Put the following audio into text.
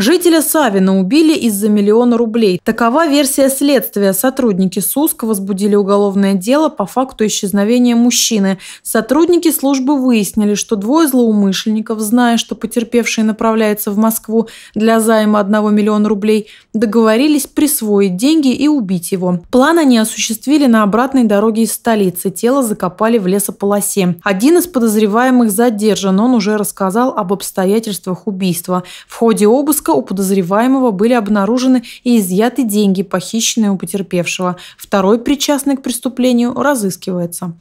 Жителя Савина убили из-за миллиона рублей. Такова версия следствия. Сотрудники СУСК возбудили уголовное дело по факту исчезновения мужчины. Сотрудники службы выяснили, что двое злоумышленников, зная, что потерпевший направляется в Москву для займа 1 миллиона рублей, договорились присвоить деньги и убить его. План они осуществили на обратной дороге из столицы. Тело закопали в лесополосе. Один из подозреваемых задержан. Он уже рассказал об обстоятельствах убийства. В ходе обыска обыска у подозреваемого были обнаружены и изъяты деньги, похищенные у потерпевшего. Второй причастный к преступлению разыскивается.